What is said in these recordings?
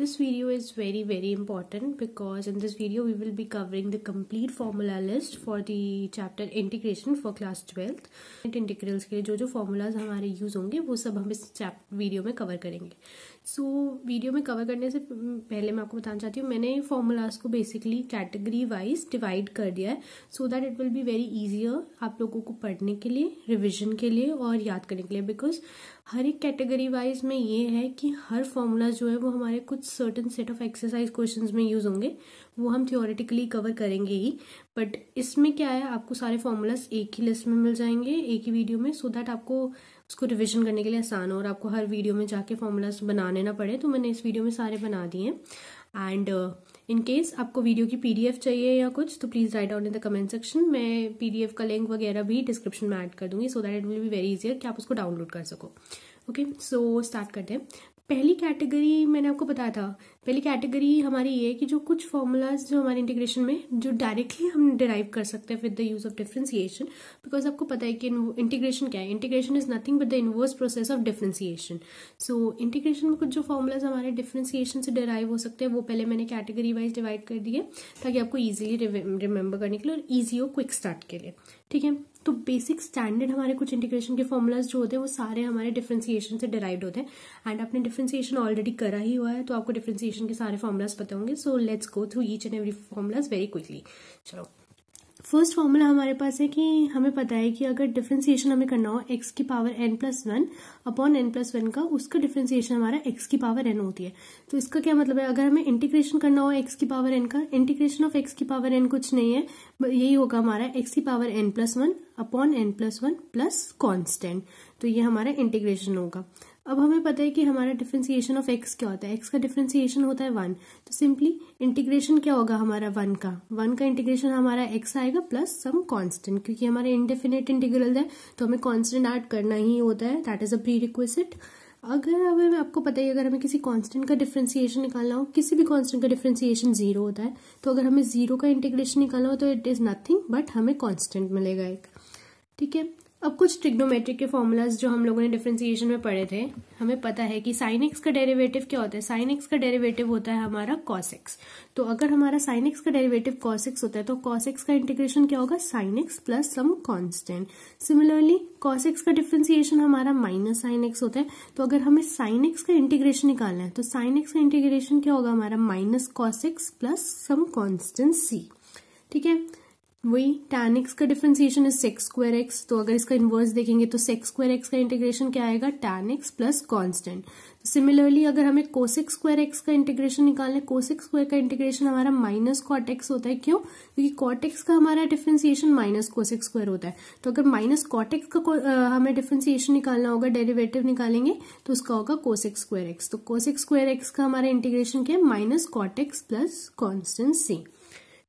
This video is very very important because in this video we will be covering the complete formula list for the chapter integration for class twelfth integrals के लिए जो जो formulas हमारे use होंगे वो सब हम इस चैप वीडियो में कवर करेंगे सो so, वीडियो में कवर करने से पहले मैं आपको बताना चाहती हूँ मैंने फॉर्मूलाज को बेसिकली कैटेगरी वाइज डिवाइड कर दिया है so that it will be very easier आप लोगों को पढ़ने के लिए रिविजन के लिए और याद करने के लिए बिकॉज हर एक कैटेगरी वाइज में ये है कि हर फॉर्मूला जो है वो हमारे कुछ certain set of exercise question में यूज होंगे वो हम थियोरेटिकली कवर करेंगे ही बट इसमें क्या है आपको सारे फॉर्मूलाज एक ही लिस्ट में मिल जाएंगे एक ही वीडियो में सो so दैट आपको उसको रिविजन करने के लिए आसान हो और आपको हर वीडियो में जाके फॉर्मूलाज बनाने ना पड़े तो मैंने इस वीडियो में सारे बना दिए हैं एंड uh, इन केस आपको वीडियो की पीडीएफ चाहिए या कुछ तो please write down in the comment section मैं पीडीएफ का लिंक वगैरह भी डिस्क्रिप्शन में ऐड कर दूंगी so that it will be very easier कि आप उसको डाउनलोड कर सको ओके सो स्टार्ट करते हैं पहली कैटेगरी मैंने आपको बताया था पहली कैटेगरी हमारी ये है कि जो कुछ फॉर्मूलाज जो हमारे इंटीग्रेशन में जो डायरेक्टली हम डिराइव कर सकते हैं with the use of differentiation because आपको पता है कि इंटीग्रेशन क्या है integration is nothing but the inverse process of differentiation so integration में कुछ जो फॉर्मूलाज हमारे डिफ्रेंसिएशन से डिराइव हो सकते हैं वो पहले मैंने कैटेगरी वाइज डिवाइड कर दिए ताकि आपको ईजिली रिमेंबर करने के लिए और ईजी हो क्विक स्टार्ट के लिए ठीक है तो बेसिक स्टैंडर्ड हमारे कुछ इंटीग्रेशन के फॉर्मूलाज जो होते हैं वो सारे हमारे डिफ्रेंसिएशन से डिराइव्ड होते हैं एंड आपने डिफ्रेंसिएशन ऑलरेडी करा ही हुआ है तो आपको डिफ्रेंसिएशन के सारे फॉर्मूलाज पता होंगे so let's go through each and every formulas very quickly चलो फर्स्ट फॉर्मूला हमारे पास है कि हमें पता है कि अगर डिफ्रेंसिएशन हमें करना हो एक्स की power N plus one upon N plus one का उसका डिफ्रेंसिएशन हमारा एक्स की पावर एन होती है तो इसका क्या मतलब है अगर हमें इंटीग्रेशन करना हो एक्स की पावर एन का इंटीग्रेशन ऑफ एक्स की पावर एन कुछ नहीं है यही होगा हमारा एक्स की power N plus one upon N plus one plus constant तो ये हमारा इंटीग्रेशन होगा अब हमें पता है कि हमारा डिफ्रेंसिएशन ऑफ एक्स क्या होता है एक्स का डिफ्रेंसिएशन होता है वन तो सिंपली इंटीग्रेशन क्या होगा हमारा वन का वन का इंटीग्रेशन हमारा एक्स आएगा प्लस सम कांस्टेंट क्योंकि हमारा इंडेफिनेट इंटीग्रल है तो हमें कांस्टेंट ऐड करना ही होता है that is a pre request अगर हमें आपको पता ही अगर हमें किसी कांस्टेंट का डिफ्रेंसिएशन निकालना हो किसी भी कांस्टेंट का डिफ्रेंसिएशन जीरो होता है तो अगर हमें जीरो का इंटीग्रेशन निकालना हो तो इट इज नथिंग बट हमें कांस्टेंट मिलेगा एक ठीक है अब कुछ ट्रिग्नोमेट्रिक के फॉर्मूलाज जो हम लोगों ने डिफ्रेंसिएशन में पढ़े थे हमें पता है कि साइन एक्स का डेरिवेटिव क्या होता है साइन एक्स का डेरिवेटिव होता है हमारा कॉस एक्स तो अगर हमारा साइन एक्स का डेरिवेटिव कॉस एक्स होता है तो कॉस एक्स का इंटीग्रेशन क्या होगा sine x plus some constant similarly cos X का डिफ्रेंसिएशन हमारा माइनस साइन एक्स होता है तो अगर हमें साइन एक्स का इंटीग्रेशन निकालना है तो साइन एक्स का इंटीग्रेशन क्या होगा हमारा minus cos x plus some constant C ठीक है वही tan x का डिफ्रेंसिएशन है सेक्स स्क्वायर एक्स तो अगर इसका इन्वर्स देखेंगे तो सेक्स स्क्वायर एक्स का इंटीग्रेशन क्या आएगा tan x plus constant similarly अगर हमें कोसेक स्क्वायर एक्स का इंटीग्रेशन निकालना है कोसेक स्क्वायर का इंटीग्रेशन हमारा माइनस कॉटेक्स होता है क्यों क्योंकि कॉटेक्स का हमारा डिफ्रेंसिएशन माइनस कोसेक स्क्वायर होता है तो अगर माइनस कॉटेक्स का हमें डिफ्रेंसिएशन निकालना होगा डेरिवेटिव निकालेंगे तो उसका होगा कोसेक स्क्वायर एक्स तो कोसेक स्क्वायर एक्स का हमारा इंटीग्रेशन क्या है minus cot X plus constant C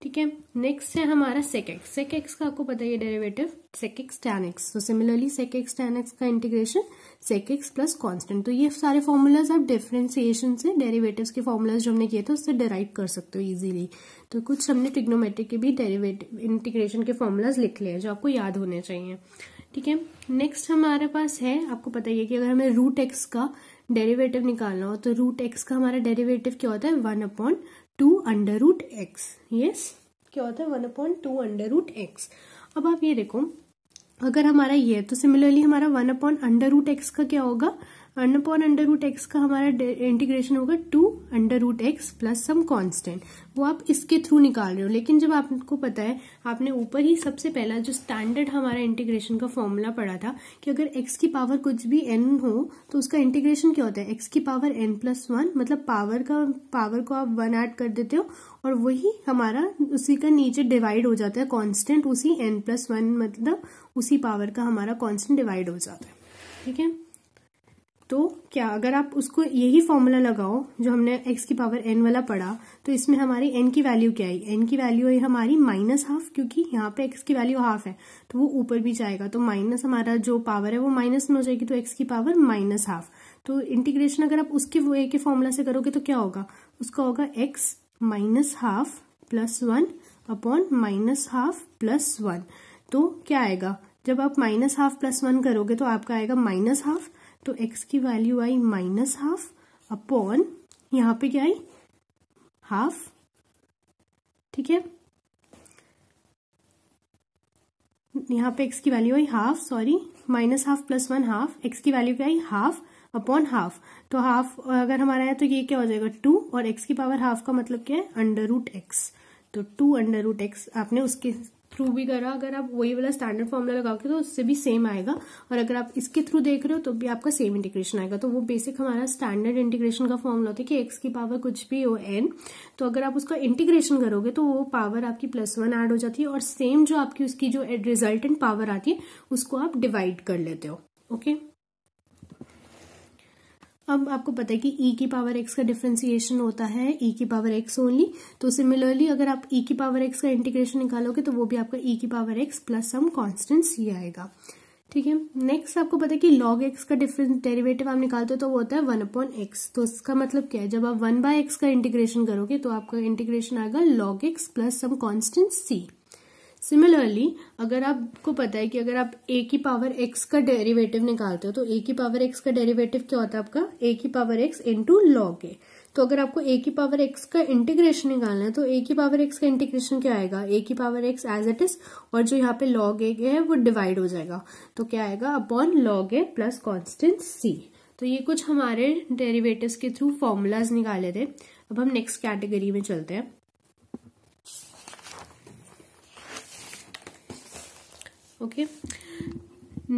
ठीक है नेक्स्ट है हमारा सेकेक्स सेकेक्स का आपको पता है डेरिवेटिव सेकेक्स एक्स तो सिमिलरली सेकेक्स एक्स का इंटीग्रेशन सेकेक्स प्लस कांस्टेंट तो ये सारे फॉर्मूलाज आप डिफ्रेंसिएशन से डेरिवेटिव्स के फॉर्मूलाज जो हमने किए थे उससे डिराइव कर सकते हो इजीली तो कुछ हमने टिग्नोमेट्रिक के भी डेरिवेटिव इंटीग्रेशन के फॉर्मूलाज लिख है जो आपको याद होने चाहिए ठीक है नेक्स्ट हमारे पास है आपको पता है कि अगर हमें रूट एक्स का डेरिवेटिव निकालना हो तो रूट एक्स का हमारा डेरिवेटिव क्या होता है one upon two under root X yes क्या होता है one upon two under root X अब आप ये देखो अगर हमारा ये है तो सिमिलरली हमारा one upon under root X का क्या होगा अनपॉन अंडर रूट एक्स का हमारा इंटीग्रेशन होगा two under root x plus some constant वो आप इसके थ्रू निकाल रहे हो लेकिन जब आपको पता है आपने ऊपर ही सबसे पहला जो स्टैंडर्ड हमारा इंटीग्रेशन का फॉर्मूला पढ़ा था कि अगर एक्स की पावर कुछ भी एन हो तो उसका इंटीग्रेशन क्या होता है एक्स की पावर एन प्लस वन मतलब पावर का पावर को आप वन ऐड कर देते हो और वही हमारा उसी का नीचे डिवाइड हो जाता है कॉन्स्टेंट उसी एन प्लस वन मतलब उसी पावर का हमारा कॉन्स्टेंट डिवाइड हो जाता है ठीक है तो क्या अगर आप उसको यही फॉर्मूला लगाओ जो हमने x की पावर n वाला पढ़ा तो इसमें हमारी n की वैल्यू क्या आई n की वैल्यू है हमारी माइनस हाफ क्योंकि यहाँ पे x की वैल्यू हाफ है तो वो ऊपर भी जाएगा तो माइनस हमारा जो पावर है वो माइनस में हो जाएगी तो x की पावर माइनस हाफ तो इंटीग्रेशन अगर आप उसके ए के फॉर्मूला से करोगे तो क्या होगा उसका होगा x minus half plus one upon minus half plus one तो क्या आएगा जब आप माइनस हाफ प्लस वन करोगे तो आपका आएगा माइनस हाफ तो x की वैल्यू आई माइनस हाफ अपॉन यहां पे क्या आई हाफ ठीक है यहाँ पे x की वैल्यू आई half sorry minus half plus one half x की वैल्यू क्या आई हाफ अपॉन हाफ तो हाफ अगर हमारा है तो ये क्या हो जाएगा टू और x की पावर हाफ का मतलब क्या है अंडर रूट एक्स तो टू अंडर रूट एक्स आपने उसके थ्रू भी करा अगर आप वही वाला स्टैंडर्ड फॉर्मूला लगाओगे तो उससे भी सेम आएगा और अगर आप इसके थ्रू देख रहे हो तो भी आपका सेम इंटीग्रेशन आएगा तो वो बेसिक हमारा स्टैंडर्ड इंटीग्रेशन का फॉर्मूला होता है कि एक्स की पावर कुछ भी हो एन तो अगर आप उसका इंटीग्रेशन करोगे तो वो पावर आपकी प्लस वन ऐड हो जाती है और सेम जो आपकी उसकी जो रिजल्टेंट पावर आती है उसको आप डिवाइड कर लेते हो ओके okay? अब आपको पता है कि e की पावर x का डिफ्रेंसिएशन होता है e की पावर x ओनली तो सिमिलरली अगर आप e की पावर x का इंटीग्रेशन निकालोगे तो वो भी आपका e की power x plus some constant c आएगा ठीक है नेक्स्ट आपको पता है कि log x का डिफरेंस डेरिवेटिव आप निकालते हो तो वो होता है वन अपॉन एक्स तो इसका मतलब क्या है जब आप वन बाय एक्स का इंटीग्रेशन करोगे तो आपका इंटीग्रेशन आएगा log x plus some constant c similarly अगर आपको पता है कि अगर आप ए की पावर एक्स का डेरिवेटिव निकालते हो तो ए की पावर एक्स का डेरिवेटिव क्या होता है आपका ए की power x into log a तो अगर आपको ए की पावर एक्स का इंटीग्रेशन निकालना है तो ए की पावर एक्स का इंटीग्रेशन क्या आएगा ए की power x as it is और जो यहाँ पे लॉग ए है वो डिवाइड हो जाएगा तो क्या आएगा upon log a plus constant c तो ये कुछ हमारे डेरिवेटिव के थ्रू फॉर्मूलाज निकाले थे अब हम नेक्स्ट कैटेगरी में चलते हैं ओके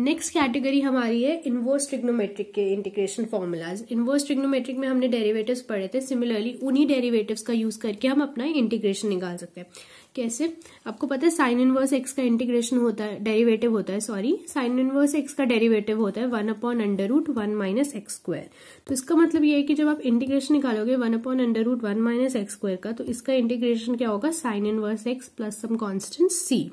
नेक्स्ट कैटेगरी हमारी है इन्वर्स ट्रिग्नोमेट्रिक के इंटीग्रेशन फॉर्मूलाज इन्वर्स ट्रिग्नोमेट्रिक में हमने डेरिवेटिव्स पढ़े थे सिमिलरली उन्हीं डेरिवेटिव्स का यूज करके हम अपना इंटीग्रेशन निकाल सकते हैं कैसे आपको पता है साइन इनवर्स एक्स का इंटीग्रेशन होता है डेरिवेटिव होता है सॉरी साइन इनवर्स एक्स का डेरिवेटिव होता है one upon under root one minus x square तो इसका मतलब ये है कि जब आप इंटीग्रेशन निकालोगे one upon under root one minus x square का तो इसका इंटीग्रेशन क्या होगा sine inverse x plus some constant c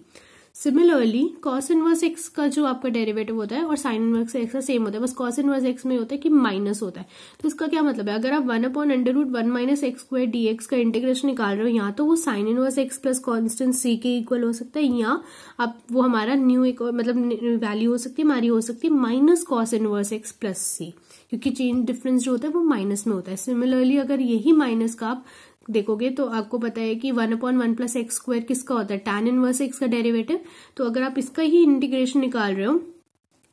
similarly cos inverse x का जो आपका डेरिवेटिव होता है और साइन इनवर्स एक्स का सेम होता है बस कॉस इनवर्स एक्स में होता है कि माइनस होता है तो इसका क्या मतलब है अगर आप one upon under root one minus x square d x का इंटीग्रेशन निकाल रहे हो यहाँ तो वो sine inverse x plus constant c के इक्वल हो सकता है यहाँ आप वो हमारा न्यू एक मतलब वैल्यू हो सकती है हमारी हो सकती है minus cos inverse x plus c क्योंकि चेंज डिफरेंस जो होता है वो माइनस में होता है सिमिलरली अगर यही माइनस का आप देखोगे तो आपको पता है कि one upon one plus x square किसका होता है टैन इनवर्स एक्स का डेरिवेटिव तो अगर आप इसका ही इंटीग्रेशन निकाल रहे हो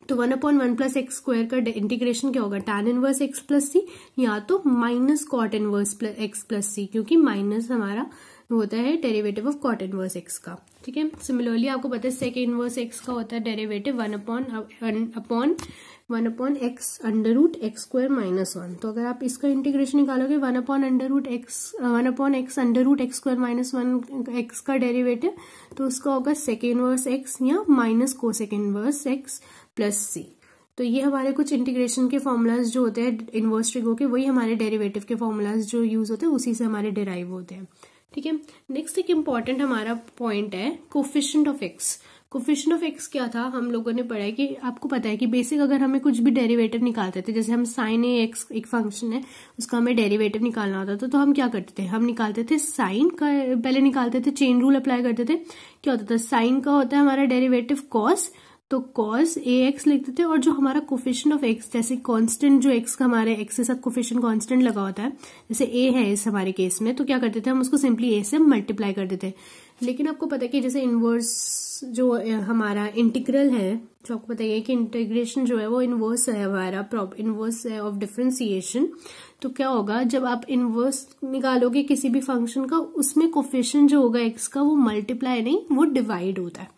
तो one upon one plus x square का इंटीग्रेशन क्या होगा tan inverse x plus c या तो minus cot inverse x plus c क्योंकि माइनस हमारा होता है derivative of cot inverse x का ठीक है सिमिलरली आपको पता है सेकेंड इनवर्स एक्स का होता है derivative one upon upon one upon x under root x square minus one तो अगर आप इसका इंटीग्रेशन निकालोगे one upon under root x one upon x under root x square minus one x का derivative तो उसका होगा सेकेंड वर्स एक्स या minus cosec inverse x plus c तो ये हमारे कुछ इंटीग्रेशन के फॉर्मूलाज जो होते हैं इन्वर्स ट्रिगो के वही हमारे डेरिवेटिव के फॉर्मूलाज जो यूज होते हैं उसी से हमारे डिराइव होते हैं ठीक है नेक्स्ट एक इम्पॉर्टेंट हमारा पॉइंट है coefficient of x coefficient of x क्या था हम लोगों ने पढ़ा है कि आपको पता है कि बेसिक अगर हमें कुछ भी डेरिवेटिव निकालते थे जैसे हम साइन ए एक्स एक फंक्शन है उसका हमें डेरिवेटिव निकालना होता था तो हम क्या करते थे हम निकालते थे साइन का पहले निकालते थे चेन रूल अप्लाई करते थे क्या होता था साइन का होता है हमारा डेरीवेटिव कॉस तो कॉस ए एक्स लिखते थे और जो हमारा कोफिशन ऑफ एक्स जैसे कांस्टेंट जो एक्स का हमारे एक्स के साथ कोफिशन कांस्टेंट लगा होता है जैसे ए है इस हमारे केस में तो क्या करते थे हम उसको सिंपली ए से मल्टीप्लाई करते थे लेकिन आपको पता है कि जैसे इन्वर्स जो हमारा इंटीग्रल है जो तो आपको पता है कि इंटीग्रेशन जो है वो इन्वर्स है हमारा प्रॉप इन्वर्स है ऑफ डिफ्रेंसिएशन तो क्या होगा जब आप इन्वर्स निकालोगे किसी भी फंक्शन का उसमें कोफिशन जो होगा एक्स का वो मल्टीप्लाई नहीं वो डिवाइड होता है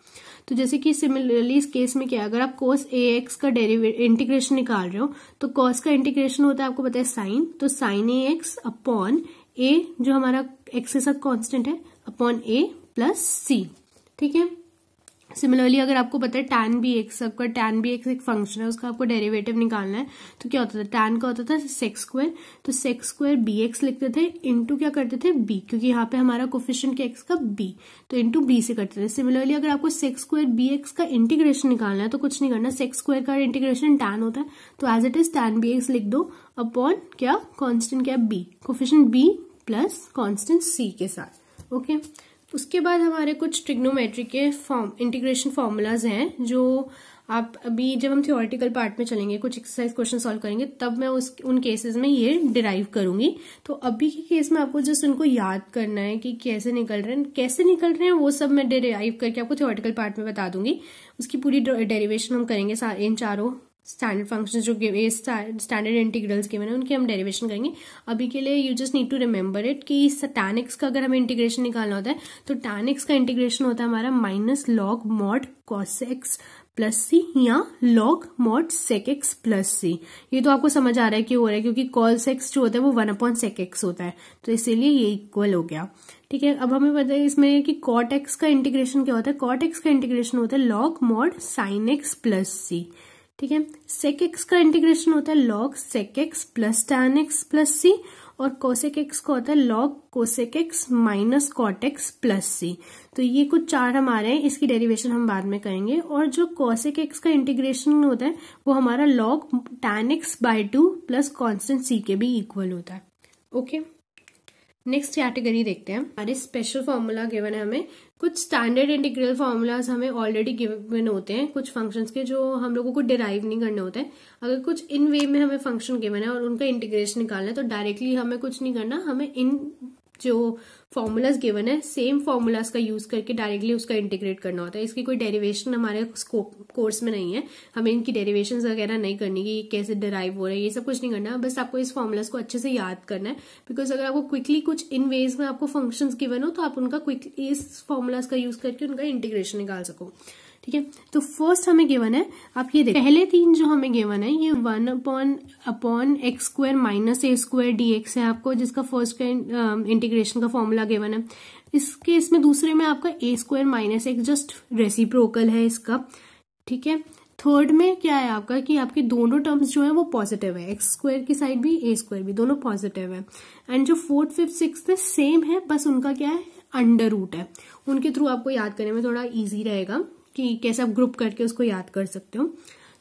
तो जैसे कि सिमिलरली इस केस में क्या अगर आप कोस ए एक्स का इंटीग्रेशन निकाल रहे हो तो कॉस का इंटीग्रेशन होता है आपको पता है साइन तो sine a x upon a जो हमारा एक्स के साथ कॉन्स्टेंट है अपॉन ए प्लस सी ठीक है सिमिलरली अगर आपको पता है टैन बी एक्स आपका टैन बी एक्स एक फंक्शन है उसका आपको डेरिवेटिव निकालना है तो क्या होता था टैन का होता था सेक्स स्क्वायर तो सेक्स स्क्वायर बी एक्स लिखते थे इंटू क्या करते थे बी क्योंकि यहाँ पे हमारा कोफिशियंट क्या एक्स का बी तो इंटू बी से करते थे सिमिलरली अगर आपको सेक्स स्क्वायर बी एक्स का इंटीग्रेशन निकालना है तो कुछ नहीं करना सेक्स स्क्वायर का इंटीग्रेशन टैन होता है तो as it is tan b x लिख दो अपॉन क्या कॉन्स्टेंट क्या b coefficient b plus constant c के साथ ओके okay? उसके बाद हमारे कुछ ट्रिग्नोमेट्री के फॉर्म इंटीग्रेशन फार्मूलाज हैं जो आप अभी जब हम थियोरटिकल पार्ट में चलेंगे कुछ एक्सरसाइज क्वेश्चन सॉल्व करेंगे तब मैं उस उन केसेस में ये डिराइव करूंगी तो अभी के केस में आपको जस्ट उनको याद करना है कि कैसे निकल रहे हैं कैसे निकल रहे हैं वो सब मैं डिराइव करके आपको थियोरटिकल पार्ट में बता दूंगी उसकी पूरी डेरिवेशन हम करेंगे इन चारों स्टैंडर्ड फंक्शन जो स्टैंडर्ड इंटीग्रल्स गिवन है उनके हम डेरिवेशन करेंगे अभी के लिए you just need to remember it कि टैन एक्स का अगर हमें इंटीग्रेशन निकालना होता है तो टैन एक्स का इंटीग्रेशन होता है हमारा minus log mod cos x plus c या log mod sec x plus c ये तो आपको समझ आ रहा है कि हो रहा है क्योंकि कॉल सेक्स जो होता है वो वन अपॉन सेक एक्स होता है तो इसीलिए ये इक्वल हो गया ठीक है अब हमें पता है इसमें कि कॉट एक्स का इंटीग्रेशन क्या होता है कॉट एक्स का इंटीग्रेशन होता है log mod sine x plus c ठीक है सेक एक्स का इंटीग्रेशन होता है log sec x plus tan x plus c और कोसेक एक्स का होता है log cosec x minus cot x plus c तो ये कुछ चार हमारे हैं इसकी डेरिवेशन हम बाद में करेंगे और जो कोसेक एक्स का इंटीग्रेशन होता है वो हमारा log tan x by two plus constant c के भी इक्वल होता है ओके okay? नेक्स्ट कैटेगरी देखते हैं हमारे स्पेशल फॉर्मूला गिवन है हमें कुछ स्टैंडर्ड इंटीग्रल फॉर्मूलाज हमें ऑलरेडी गिवन होते हैं कुछ फंक्शंस के जो हम लोगों को डिराइव नहीं करने होते हैं अगर कुछ इन वे में हमें फंक्शन गिवन है और उनका इंटीग्रेशन निकालना है तो डायरेक्टली हमें कुछ नहीं करना हमें इन जो फॉर्मूलाज गिवन है सेम फॉर्मूलाज का यूज करके डायरेक्टली उसका इंटीग्रेट करना होता है इसकी कोई डेरिवेशन हमारे कोर्स में नहीं है हमें इनकी डेरिवेशन वगैरह नहीं करनी कि कैसे डराइव हो रहा है ये सब कुछ नहीं करना बस आपको इस फॉर्मूलाज को अच्छे से याद करना है बिकॉज अगर आपको क्विकली कुछ इन वेज में आपको फंक्शन गिवन हो तो आप उनका क्विकली इस फॉर्मूलाज का यूज करके उनका इंटीग्रेशन निकाल सको ठीक है तो फर्स्ट हमें गिवन है आप ये देखें पहले तीन जो हमें गिवन है ये one upon upon x square minus a square d x है आपको जिसका फर्स्ट का इंटीग्रेशन का फॉर्मूला गिवन है इसके इसमें दूसरे में आपका a square minus x just reciprocal है इसका ठीक है थर्ड में क्या है आपका कि आपके दोनों टर्म्स जो है वो पॉजिटिव है एक्स स्क्वायर की साइड भी ए स्क्वायर भी दोनों पॉजिटिव है एंड जो फोर्थ फिफ्थ सिक्स है सेम है बस उनका क्या है अंडर रूट है उनके थ्रू आपको याद करने में थोड़ा इजी रहेगा कि कैसे आप ग्रुप करके उसको याद कर सकते हो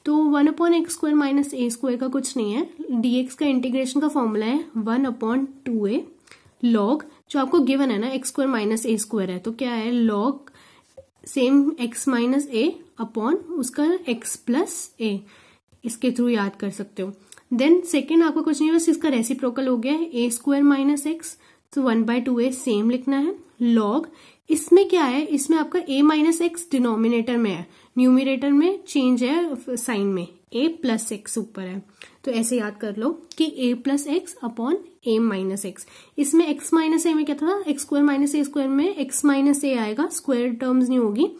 तो one upon x square minus a square का कुछ नहीं है डीएक्स का इंटीग्रेशन का फॉर्मूला है one upon two a log जो आपको गिवन है ना x square minus a square है तो क्या है log same x minus a upon उसका एक्स प्लस ए इसके थ्रू याद कर सकते हो देन सेकेंड आपका कुछ नहीं बस इसका रेसिप्रोकल हो गया है ए स्क्वायर माइनस एक्स तो one by two a same लिखना है लॉग इसमें क्या है इसमें आपका a माइनस एक्स डिनोमिनेटर में है न्यूमिनेटर में चेंज है साइन में a प्लस एक्स ऊपर है तो ऐसे याद कर लो कि a plus x upon a minus x इसमें x माइनस ए में क्या था x square minus a square में x माइनस ए आएगा स्क्वायर टर्म्स नहीं होगी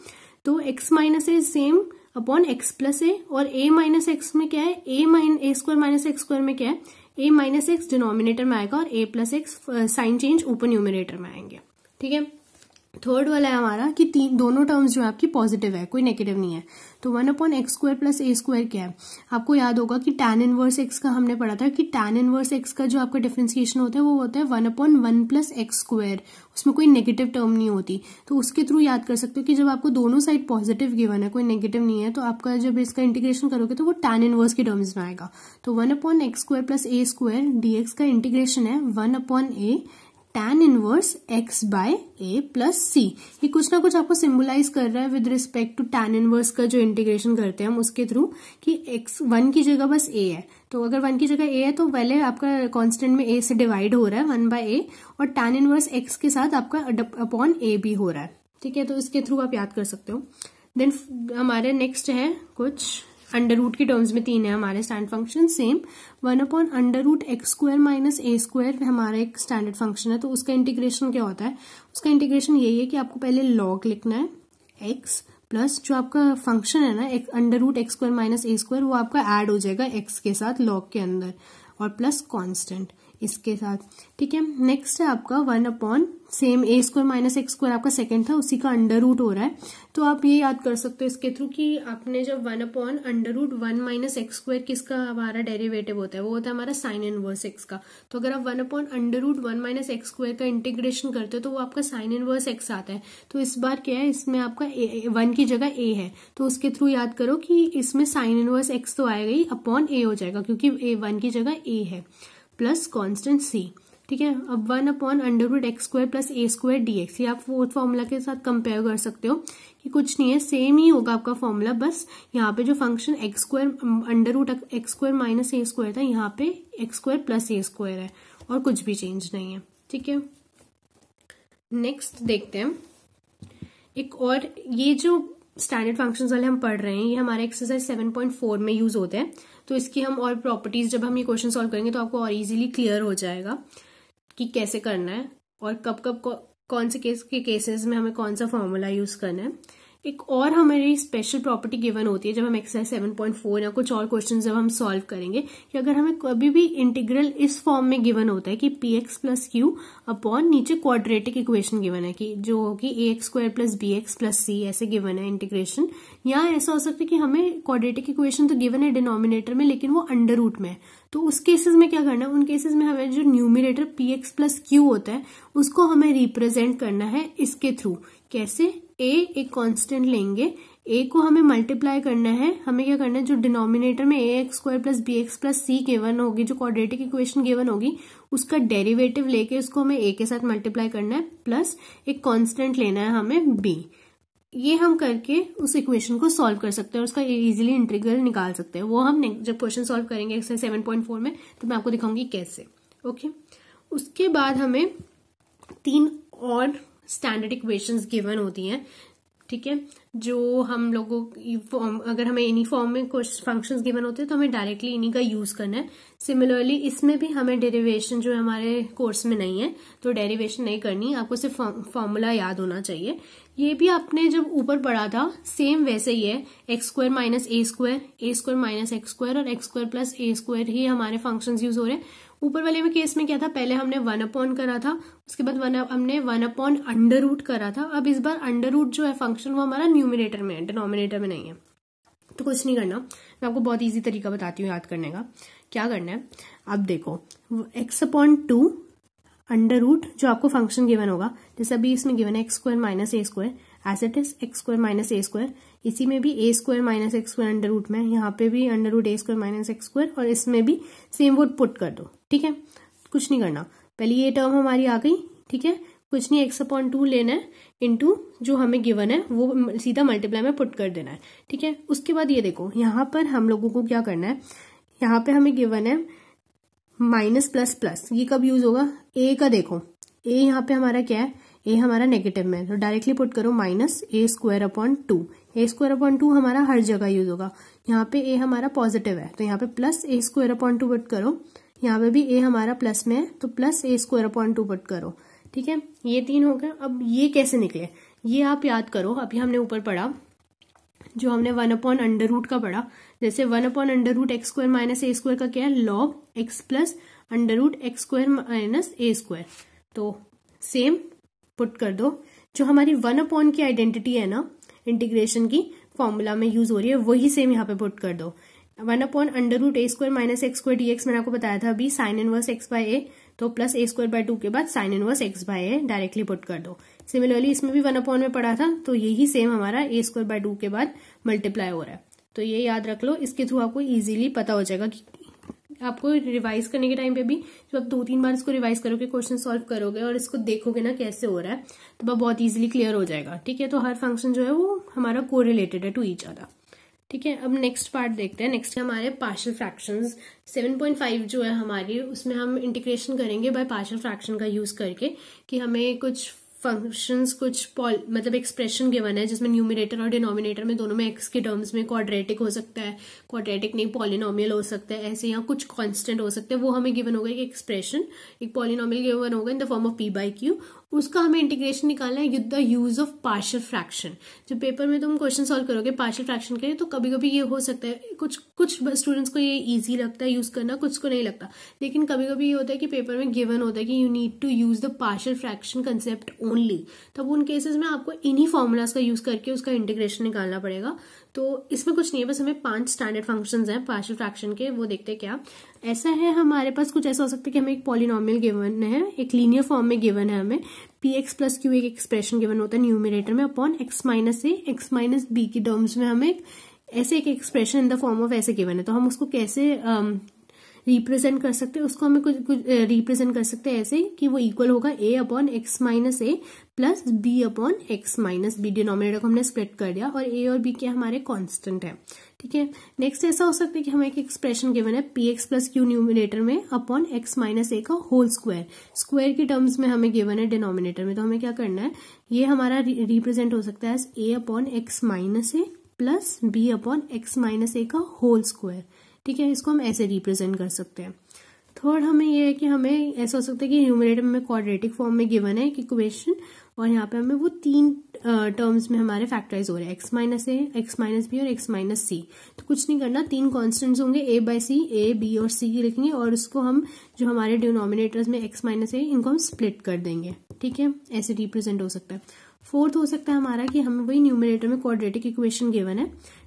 तो x minus a same upon x plus a और a माइनस एक्स में क्या है a minus a square minus x square में क्या है ए माइनस एक्स डिनोमिनेटर में आएगा और a plus x sign change ऊपर न्यूमिनेटर में आएंगे ठीक है थर्ड वाला है हमारा कि तीन दोनों टर्म्स जो है आपकी पॉजिटिव है कोई नेगेटिव नहीं है तो one upon x square plus a square क्या है आपको याद होगा कि टैन इनवर्स एक्स का हमने पढ़ा था कि टैन इनवर्स एक्स का जो आपका डिफ्रेंसिएशन होता है वो होता है one upon one plus x square उसमें कोई नेगेटिव टर्म नहीं होती तो उसके थ्रू याद कर सकते हो कि जब आपको दोनों साइड पॉजिटिव गिवन है कोई नेगेटिव नहीं है तो आपका जब इसका इंटीग्रेशन करोगे तो वो टैन इनवर्स के टर्म्स में आएगा तो one upon x square plus a square d x का इंटीग्रेशन है one upon a tan inverse x by a plus c ये कुछ ना कुछ आपको सिंबलाइज कर रहा है with respect to tan inverse का जो इंटीग्रेशन करते हैं हम उसके थ्रू कि x वन की जगह बस a है तो अगर वन की जगह a है तो पहले आपका कॉन्स्टेंट में a से डिवाइड हो रहा है वन बाय ए और tan इनवर्स x के साथ आपका अपॉन a भी हो रहा है ठीक है तो इसके थ्रू आप याद कर सकते हो देन हमारे नेक्स्ट है कुछ अंडर रूट की टर्म्स में तीन है हमारे stand function same one upon under root x square minus a square हमारा एक स्टैंडर्ड फंक्शन है तो उसका इंटीग्रेशन क्या होता है उसका इंटीग्रेशन यही है कि आपको पहले लॉग लिखना है एक्स प्लस जो आपका फंक्शन है ना एक under root x square minus a square वो आपका एड हो जाएगा एक्स के साथ लॉग के अंदर और प्लस कॉन्स्टेंट इसके साथ ठीक है नेक्स्ट है आपका one upon same a square minus x square आपका सेकंड था उसी का अंडर रूट हो रहा है तो आप ये याद कर सकते हो इसके थ्रू कि आपने जब one upon under root one minus x square किसका हमारा डेरिवेटिव होता है वो होता है हमारा साइन इनवर्स एक्स का तो अगर आप one upon under root one minus x square का इंटीग्रेशन करते हो तो वो आपका साइन इनवर्स एक्स आता है तो इस बार क्या है इसमें आपका वन की जगह ए है तो उसके थ्रू याद करो कि इसमें साइन इनवर्स एक्स तो आएगा ही अपॉन ए हो जाएगा क्योंकि ए वन की जगह ए है प्लस कॉन्स्टेंट सी ठीक है अब one upon under root x square plus a square d x ये आप फोर्थ फॉर्मूला के साथ कंपेयर कर सकते हो कि कुछ नहीं है सेम ही होगा आपका फॉर्मूला बस यहाँ पे जो function x square under root x square minus a square था यहाँ पे x square plus a square है और कुछ भी चेंज नहीं है ठीक है नेक्स्ट देखते हैं एक और ये जो स्टैंडर्ड फंक्शन वाले हम पढ़ रहे हैं ये हमारे एक्सरसाइज 7.4 में यूज होते हैं तो इसकी हम और प्रॉपर्टीज जब हम ये क्वेश्चन सॉल्व करेंगे तो आपको और इजीली क्लियर हो जाएगा कि कैसे करना है और कब कब कौन से केस के केसेस में हमें कौन सा फॉर्मूला यूज करना है एक और हमारी स्पेशल प्रॉपर्टी गिवन होती है जब हम एक्सरसाइज सेवन पॉइंट फोर या कुछ और क्वेश्चन जब हम सॉल्व करेंगे कि अगर हमें कभी भी इंटीग्रल इस फॉर्म में गिवन होता है कि p x plus q upon नीचे क्वाड्रेटिक इक्वेशन गिवन है कि जो कि a x square plus b x plus c ऐसे गिवन है इंटीग्रेशन या ऐसा हो सकता है कि हमें क्वाड्रेटिक इक्वेशन तो गिवन है डिनोमिनेटर में लेकिन वो अंडर रूट में है तो उस केसेस में क्या करना है उन केसेस में हमें जो numerator p x plus q होता है उसको हमें रिप्रेजेंट करना है इसके थ्रू कैसे ए एक कांस्टेंट लेंगे ए को हमें मल्टीप्लाई करना है हमें क्या करना है जो डिनोमिनेटर में a x square plus b x plus c given होगी जो क्वाड्रेटिक इक्वेशन गेवन होगी उसका डेरिवेटिव लेके उसको हमें ए के साथ मल्टीप्लाई करना है प्लस एक कांस्टेंट लेना है हमें बी ये हम करके उस इक्वेशन को सॉल्व कर सकते हैं उसका इजीली इंटीग्रल निकाल सकते हैं वो हम जब क्वेश्चन सॉल्व करेंगे एक्सरसाइज सेवन पॉइंट फोर में तो मैं आपको दिखाऊंगी कैसे ओके उसके बाद हमें तीन और स्टैंडर्ड इक्वेशंस गिवन होती हैं ठीक है जो हम लोगों अगर हमें इन्हीं फॉर्म में कुछ फंक्शंस गिवन होते हैं तो हमें डायरेक्टली इन्हीं का यूज करना है सिमिलरली इसमें भी हमें डेरिवेशन जो है हमारे कोर्स में नहीं है तो डेरिवेशन नहीं करनी आपको सिर्फ फॉर्मूला याद होना चाहिए ये भी आपने जब ऊपर पढ़ा था सेम वैसे ही है x square minus a square a square minus x square और x square plus a square ही हमारे फंक्शन यूज हो रहे हैं ऊपर वाले में केस में क्या था पहले हमने वन अपॉन करा था उसके बाद वन हमने वन अपॉन अंडर रूट करा था अब इस बार अंडर रूट जो है फंक्शन वो हमारा न्यूमिनेटर में है डिनोमिनेटर में नहीं है तो कुछ नहीं करना मैं आपको बहुत इजी तरीका बताती हूँ याद करने का क्या करना है अब देखो x upon two under root जो आपको फंक्शन गिवन होगा जैसे अभी इसमें गिवन है x square minus a square as it is x square minus a square इसी में भी a square minus x square under root में यहाँ पे भी under root a square minus x square और इसमें भी सेम वोट पुट कर दो ठीक है कुछ नहीं करना पहले ये टर्म हमारी आ गई ठीक है कुछ नहीं एक्स अपॉन टू लेना है इनटू जो हमें गिवन है वो सीधा मल्टीप्लाई में पुट कर देना है ठीक है उसके बाद ये देखो यहाँ पर हम लोगों को क्या करना है यहाँ पे हमें गिवन है माइनस प्लस प्लस ये कब यूज होगा ए का देखो ए यहाँ पे हमारा क्या है ए हमारा नेगेटिव में तो डायरेक्टली पुट करो minus a square upon two a square upon two हमारा हर जगह यूज होगा यहाँ पे ए हमारा पॉजिटिव है तो यहाँ पे plus a square upon two put करो यहाँ पे भी ए हमारा प्लस में है तो plus a square upon two put करो ठीक है ये तीन हो गए अब ये कैसे निकले ये आप याद करो अभी हमने ऊपर पढ़ा जो हमने वन अपॉन अंडर रूट का पढ़ा जैसे one upon under root x square minus a square का क्या है log x plus under root x square minus a square तो सेम पुट कर दो जो हमारी वन अपॉन की आइडेंटिटी है ना इंटीग्रेशन की फॉर्मूला में यूज हो रही है वही सेम यहाँ पे पुट कर दो one upon under root a square minus x square dx मैंने आपको बताया था अभी sine inverse x by a तो plus a square by two के बाद sine inverse x by a directly put कर दो सिमिलरली इसमें भी वन अपॉन में पड़ा था तो यही सेम हमारा ए स्क्वायर बाय टू के बाद मल्टीप्लाई हो रहा है तो ये याद रख लो इसके थ्रू आपको इजिली पता हो जाएगा कि आपको रिवाइज करने के टाइम पे भी जब आप दो तीन बार इसको रिवाइज करोगे क्वेश्चन सॉल्व करोगे और इसको देखोगे ना कैसे हो रहा है तो बहुत इजीली क्लियर हो जाएगा ठीक है तो हर फंक्शन जो है वो हमारा कोरिलेटेड है टू ईच अदर ठीक है अब नेक्स्ट पार्ट देखते हैं नेक्स्ट हमारे सेवन फ्रैक्शंस 7.5 जो है हमारी उसमें हम इंटीग्रेशन करेंगे बाय पार्शल फ्रैक्शन का यूज करके कि हमें कुछ फंक्शंस कुछ पॉल मतलब एक्सप्रेशन गिवन है जिसमें न्यूमिनेटर और डिनोमिनेटर में दोनों में एक्स के टर्म्स में क्वाड्रेटिक हो सकता है क्वाड्रेटिक नहीं पॉलिनोमियल हो सकता है ऐसे यहाँ कुछ कांस्टेंट हो सकते हैं वो हमें गिवन होगा एक एक्सप्रेशन एक पॉलिनोमियल गिवन होगा in the form of p by q उसका हमें इंटीग्रेशन निकालना है the use of partial fraction जब पेपर में तुम क्वेश्चन सॉल्व करोगे पार्शियल फ्रैक्शन के लिए तो कभी कभी ये हो सकता है कुछ कुछ स्टूडेंट्स को ये ईजी लगता है यूज करना कुछ को नहीं लगता लेकिन कभी कभी ये होता है कि पेपर में गिवन होता है कि you need to use the partial fraction concept only तब उन केसेस में आपको इन्हीं फॉर्मुलाज का यूज करके उसका इंटीग्रेशन निकालना पड़ेगा तो इसमें कुछ नहीं है बस हमें पांच स्टैंडर्ड फंक्शंस हैं पार्शियल फ्रैक्शन के वो देखते क्या ऐसा है हमारे पास कुछ ऐसा हो सकता है कि हमें एक पॉलिनॉमियल गिवन है एक लीनियर फॉर्म में गिवन है हमें पी एक्स प्लस क्यू एक एक्सप्रेशन गिवन होता है न्यूमिनेटर में upon x minus a x minus b की टर्म्स में हमें ऐसे एक expression in the form of ऐसे गिवन है तो हम उसको कैसे um, रिप्रेजेंट कर सकते हैं उसको हमें कुछ कुछ रिप्रेजेंट कर सकते हैं ऐसे कि वो इक्वल होगा a upon x minus a plus b upon x minus b denominator को हमने स्प्लिट कर दिया और ए और बी के हमारे कॉन्स्टेंट है ठीक है नेक्स्ट ऐसा हो सकता है कि हमें एक एक्सप्रेशन गिवन है p x plus q numerator में अपॉन एक्स माइनस ए का होल स्क्वायर स्क्वायर के टर्म्स में हमें गिवन है डिनोमिनेटर में तो हमें क्या करना है ये हमारा रिप्रेजेंट हो सकता है a upon x minus a plus b upon x minus a का होल स्क्वायर ठीक है इसको हम ऐसे रिप्रेजेंट कर सकते हैं थर्ड हमें ये है कि हमें ऐसा हो सकता है कि न्यूमिनेटर में क्वाड्रेटिक फॉर्म में गिवन है एक इक्वेशन और यहाँ पे हमें वो तीन टर्म्स में हमारे फैक्टराइज हो रहे हैं x minus a x minus b और एक्स माइनस सी तो कुछ नहीं करना तीन कॉन्स्टेंट्स होंगे ए बाई सी ए बी और सी लिखेंगे और उसको हम जो हमारे डिनोमिनेटर्स में एक्स माइनस ए इनको हम स्प्लिट कर देंगे ठीक है ऐसे रिप्रेजेंट हो सकता है फोर्थ हो सकता है हमारा कि हमें वही न्यूमिनेटर में क्वाड्रेटिक इक्वेशन गिवन है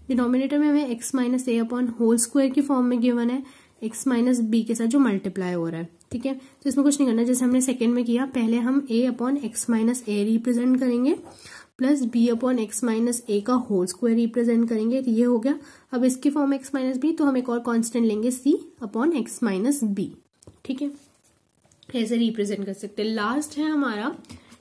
डिनोमिनेटर में हमें x minus a upon whole square के फॉर्म में गिवन है एक्स माइनस बी के साथ जो मल्टीप्लाई हो रहा है ठीक है तो इसमें कुछ नहीं करना जैसे हमने सेकेंड में किया पहले हम a upon x minus a represent करेंगे plus b upon x minus a का होल स्क्वायर रिप्रेजेंट करेंगे तो ये हो गया अब इसकी फॉर्म एक्स माइनस बी तो हम एक और कांस्टेंट लेंगे c upon x minus b ठीक है ऐसे रिप्रेजेंट कर सकते हैं लास्ट है हमारा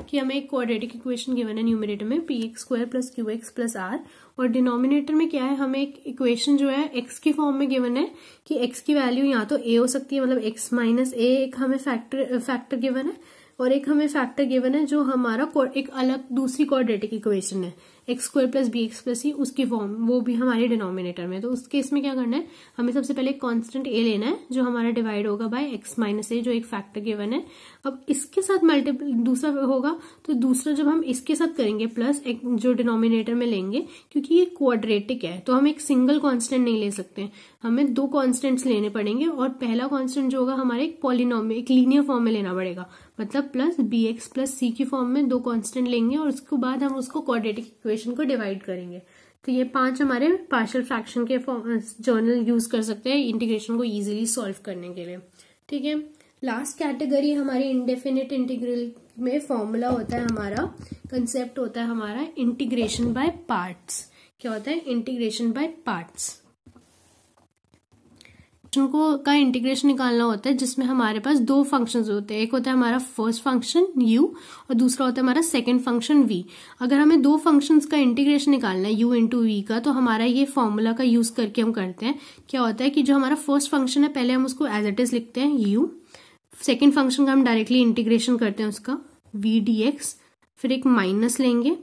कि हमें एक क्वाड्रेटिक इक्वेशन गिवन है न्यूमिनेटर में p x square plus q x plus r और डिनोमिनेटर में क्या है हमें एक इक्वेशन जो है एक्स की फॉर्म में गिवन है कि एक्स की वैल्यू यहाँ तो ए हो सकती है मतलब एक्स माइनस ए एक हमें फैक्टर फैक्टर गिवन है और एक हमें फैक्टर गिवन है जो हमारा एक अलग दूसरी क्वाड्रेटिक इक्वेशन है x square plus b x plus c उसकी फॉर्म वो भी हमारे डिनोमिनेटर में तो उस केस में क्या करना है हमें सबसे पहले एक कॉन्स्टेंट ए लेना है जो हमारा डिवाइड होगा बाय एक्स माइनस ए जो एक फैक्टर गिवन है अब इसके साथ मल्टीपल दूसरा होगा तो दूसरा जब हम इसके साथ करेंगे प्लस एक जो डिनोमिनेटर में लेंगे क्योंकि ये क्वाड्रेटिक है तो हम एक सिंगल कॉन्स्टेंट नहीं ले सकते हमें दो कॉन्स्टेंट्स लेने पड़ेंगे और पहला कॉन्स्टेंट जो होगा हमारे एक पॉलिनोम एक लीनियर फॉर्म में लेना पड़ेगा मतलब plus b x plus c की फॉर्म में दो कॉन्स्टेंट लेंगे और उसके बाद हम उसको क्वाड्रेटिक इक्वेशन को डिवाइड करेंगे तो ये पांच हमारे पार्शियल फ्रैक्शन के जर्नल यूज कर सकते हैं इंटीग्रेशन को इजीली सॉल्व करने के लिए ठीक है लास्ट कैटेगरी हमारी इंडेफिनिट इंटीग्रल में फॉर्मूला होता है हमारा कंसेप्ट होता है हमारा इंटीग्रेशन बाय पार्ट्स क्या होता है इंटीग्रेशन बाय पार्ट्स फंक्शन को का इंटीग्रेशन निकालना होता है जिसमें हमारे पास दो फंक्शंस होते हैं एक होता है हमारा फर्स्ट फंक्शन u और दूसरा होता है हमारा सेकंड फंक्शन v अगर हमें दो फंक्शंस का इंटीग्रेशन निकालना है u इंटू वी का तो हमारा ये फॉर्मूला का यूज करके हम करते हैं क्या होता है कि जो हमारा फर्स्ट फंक्शन है पहले हम उसको एज इट इज लिखते हैं यू सेकेंड फंक्शन का हम डायरेक्टली इंटीग्रेशन करते हैं उसका वी डी एक्स फिर एक माइनस लेंगे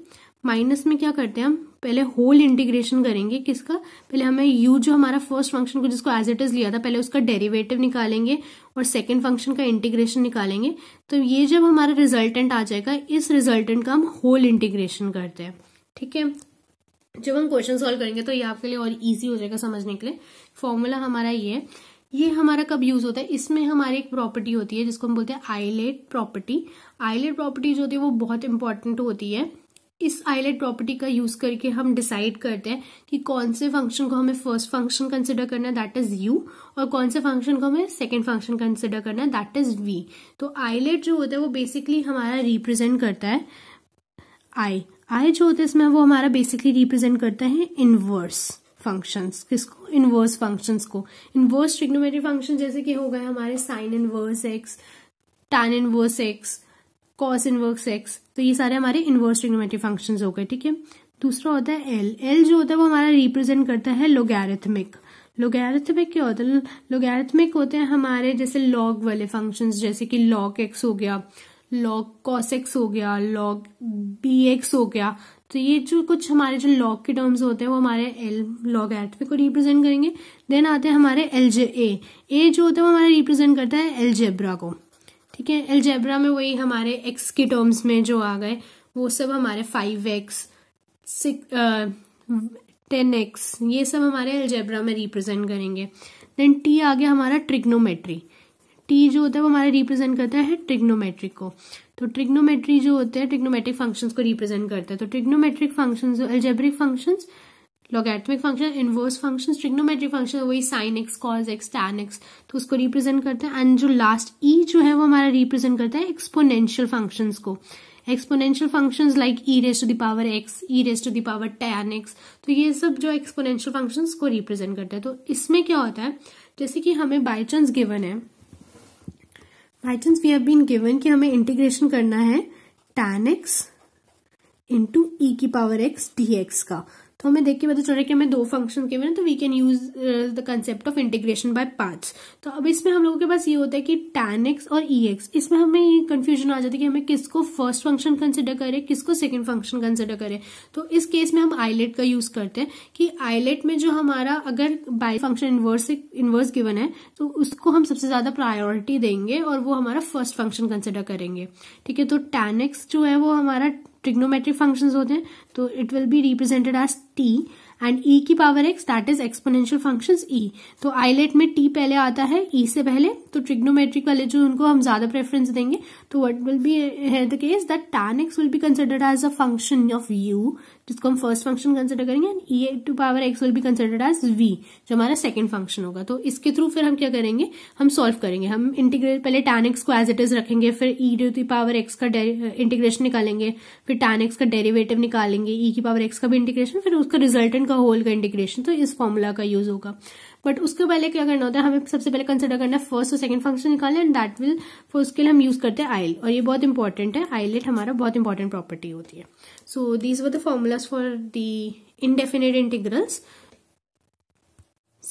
माइनस में क्या करते हैं हम पहले होल इंटीग्रेशन करेंगे किसका पहले हमें यू जो हमारा फर्स्ट फंक्शन को जिसको एज इट इज लिया था पहले उसका डेरिवेटिव निकालेंगे और सेकेंड फंक्शन का इंटीग्रेशन निकालेंगे तो ये जब हमारा रिजल्टेंट आ जाएगा इस रिजल्टेंट का हम होल इंटीग्रेशन करते हैं ठीक है जब हम क्वेश्चन सॉल्व करेंगे तो ये आपके लिए और इजी हो जाएगा समझने के लिए फॉर्मूला हमारा ये है ये हमारा कब यूज होता है इसमें हमारी एक प्रॉपर्टी होती है जिसको हम बोलते हैं आईलेट प्रॉपर्टी आईलेट प्रॉपर्टी जो होती है वो बहुत इंपॉर्टेंट होती है इस आईलेट प्रॉपर्टी का यूज करके हम डिसाइड करते हैं कि कौन से फंक्शन को हमें फर्स्ट फंक्शन कंसिडर करना है दैट इज यू और कौन से फंक्शन को हमें सेकेंड फंक्शन कंसिडर करना है दैट इज वी तो आईलेट जो होता है वो बेसिकली हमारा रिप्रेजेंट करता है आई आई जो होता है इसमें वो हमारा बेसिकली रिप्रेजेंट करता है इनवर्स फंक्शंस किसको इनवर्स फंक्शंस को इनवर्स ट्रिग्नोमेट्री फंक्शन जैसे कि हो गए हमारे sine inverse x tan inverse x cos inverse x तो ये सारे हमारे इनवर्स ट्रिग्नोमेट्रिक फंक्शन हो गए ठीक है दूसरा होता है एल एल जो होता है वो हमारा रिप्रेजेंट करता है लोगैरिथमिक लोगैरिथमिक क्या होता है लोगैरिथमिक होते हैं हमारे जैसे लॉग वाले फंक्शंस जैसे कि लॉग एक्स हो गया लॉग कॉस एक्स हो गया लॉग बी एक्स हो गया तो ये जो कुछ हमारे जो लॉग के टर्म्स होते हैं वो हमारे एल लॉग एथमिक को रिप्रेजेंट करेंगे देन आते हैं हमारे एल जे ए ए जो होता है वो हमारा रिप्रेजेंट करता है एलजेब्रा को ठीक है एल्जेब्रा में वही हमारे एक्स के टर्म्स में जो आ गए वो सब हमारे फाइव एक्स टेन एक्स ये सब हमारे एल्जेब्रा में रिप्रेजेंट करेंगे देन टी आ गया हमारा ट्रिग्नोमेट्री टी जो होता है वो हमारा रिप्रेजेंट करता है ट्रिग्नोमेट्रिक को तो ट्रिग्नोमेट्री जो होते हैं ट्रिग्नोमेट्रिक फंक्शंस को रिप्रेजेंट करता है तो trigonometric functions algebraic functions logarithmic function inverse function trigonometric function वही sine x cos x tan x तो उसको रिप्रेजेंट करते हैं एंड जो लास्ट ई e जो है वो हमारा रिप्रेजेंट करता है एक्सपोनेंशियल फंक्शंस को exponential functions like e raise to the power x e raise to the power tan x तो ये सब जो एक्सपोनेंशियल फंक्शन को रिप्रेजेंट करता है तो इसमें क्या होता है जैसे कि हमें बाई चांस गिवन है by chance we have been given कि हमें इंटीग्रेशन करना है टैन एक्स इंटू ई की पावर एक्स डी एक्स का तो हमें देख के पता चल रहा है कि हमें दो फंक्शन के तो we can use the concept of integration by parts तो अब इसमें हम लोगों के पास ये होता है कि टैन एक्स और ई e एक्स इसमें हमें ये कन्फ्यूजन आ जाती है कि हमें किसको फर्स्ट फंक्शन कंसिडर करें किसको सेकेंड फंक्शन कंसिडर करें तो इस केस में हम आईलेट का यूज करते हैं कि आईलेट में जो हमारा अगर by function inverse inverse given है तो उसको हम सबसे ज्यादा प्रायोरिटी देंगे और वो हमारा फर्स्ट फंक्शन कंसिडर करेंगे ठीक है तो टैन एक्स जो है वो हमारा ट्रिग्नोमेट्रिक फंक्शंस होते हैं तो it will be represented as t and e की power x that is exponential function e तो आईलेट में t पहले आता है e से पहले तो ट्रिग्नोमेट्रिक वाले जो उनको हम ज्यादा प्रेफरेंस देंगे तो what will be the case that tan x will be considered as a function of u जिसको हम फर्स्ट फंक्शन कंसिडर करेंगे and e to power x will be considered as v जो हमारा सेकेंड फंक्शन होगा तो इसके through फिर हम क्या करेंगे हम सोल्व करेंगे हम इंटीग्रेट पहले टैन एक्स को एज इट इज रखेंगे फिर e e to power x का इंटीग्रेशन uh, निकालेंगे फिर टैन एक्स का डेरिवेटिव निकालेंगे ई e की पावर एक्स का भी इंटीग्रेशन फिर उसका रिजल्टेंट उनका होल का इंटीग्रेशन तो इस फॉर्मूला का यूज होगा बट उसके पहले क्या करना होता है हमें सबसे पहले कंसिडर करना है फर्स्ट और सेकंड फंक्शन निकालना एंड दैट विल फॉर उसके लिए हम यूज करते हैं आइल और ये बहुत इंपॉर्टेंट है आइलेट हमारा बहुत इंपॉर्टेंट प्रॉपर्टी होती है so these were the formulas for the indefinite integrals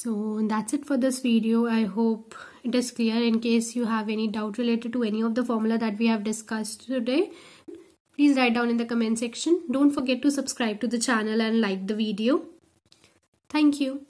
so that's it for this video i hope it is clear in case you have any doubt related to any of the formula that we have discussed today please write down in the comment section don't forget to subscribe to the channel and like the video Thank you.